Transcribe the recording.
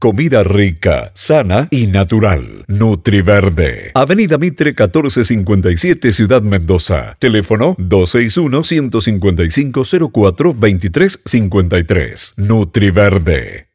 Comida rica, sana y natural. Nutriverde. Avenida Mitre 1457, Ciudad Mendoza. Teléfono 261 155 04 23 Nutriverde.